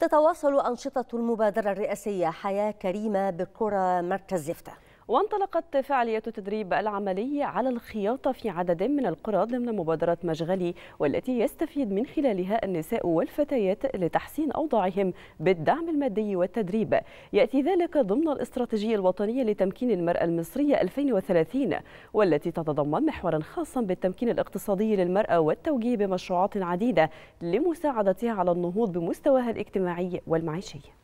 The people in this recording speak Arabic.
تتواصل أنشطة المبادرة الرئاسية حياة كريمة بقرى مركز زفتة وانطلقت فعالية تدريب العملي على الخياطة في عدد من القرى ضمن مبادرة مشغلي والتي يستفيد من خلالها النساء والفتيات لتحسين أوضاعهم بالدعم المادي والتدريب يأتي ذلك ضمن الاستراتيجية الوطنية لتمكين المرأة المصرية 2030 والتي تتضمن محورا خاصا بالتمكين الاقتصادي للمرأة والتوجيه بمشروعات عديدة لمساعدتها على النهوض بمستواها الاجتماعي والمعيشي